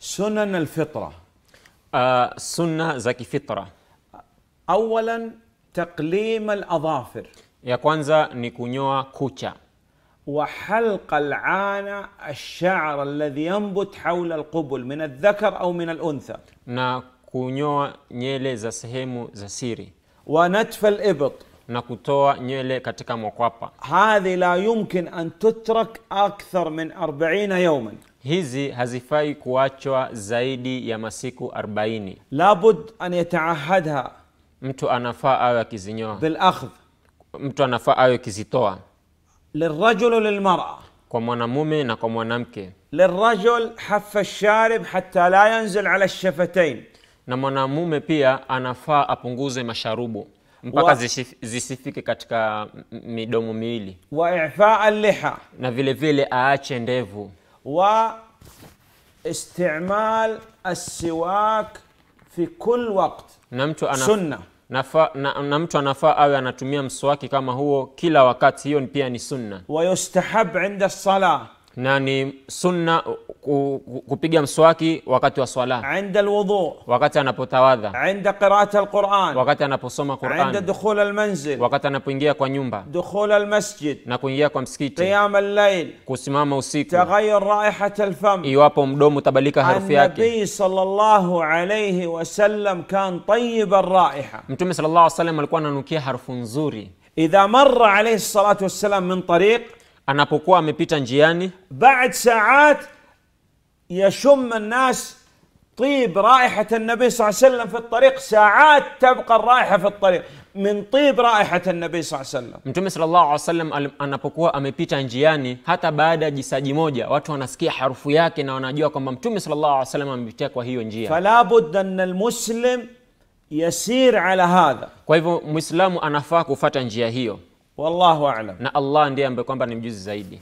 سنن الفطرة آه سنة زكي فطرة أولا تقليم الأظافر يا كوانزا نيكونيوا كوتشا وحلق العانة الشعر الذي ينبت حول القبل من الذكر أو من الأنثى نا كونيوا نيلي زسهيمو زسيري ونتف الإبط نا نكتوا نيلي كتكا مقوابا هذه لا يمكن أن تترك أكثر من أربعين يوماً hizi hazifai kuachwa zaidi ya masiku 40 labud an yataahadha mtu anafaa awe akizinyoa bilakhdh mtu anafaa awe akizitoa lirajul lilmara kwa mwanamume na kwa mwanamke lirajul hafa sharib hatta la yanzil ala shafatain na mwanamume pia anafaa apunguze masharubu mpaka zisifike katika midomo miwili wa ifaa liha na vile vile aache ndevu واستعمال السواك في كل وقت سنة نمت نفاء أو نتمية مسواك كما هو كلا وقت هيون بيان سنة ويستحب عند الصلاة ناني سنة kupiga mswaki wakati wa swala inda alwudu wakati anapotawadha inda qiraat alquran wakati anaposoma quran inda dukhul almanzil wakati anapoingia kwa nyumba dukhul almasjid na kuingia kwa msikiti qiyam allayl kusimama usiku taghayyur raihat alfam iwapo mdomo utabadilika harufu yake nabii sallallahu alayhi wasallam kan tayyib alraiha mtume sallallahu alayhi wasallam alikuwa ananukia harufu nzuri idha marra alayhi salatu wassalam min tariq anapokuwa amepita njiani ba'd sa'at يشم الناس طيب رائحة النبي صلى الله عليه وسلم في الطريق ساعات تبقى الرائحة في الطريق من طيب رائحة النبي صلى الله عليه وسلم متوم صلى الله عليه وسلم أنبقوا أمبيت أنجياني حتى بعد جساجي موجة واتو نسكي حرفو ياكي نو نجيوك متوم صلى الله عليه وسلم أمبيت يكوا هيو انجيا فلا بد أن المسلم يسير على هذا كيف مسلم أنفاك وفات انجيا هيو والله أعلم نا الله أندي أمبقوا أمبقوا أمبقوا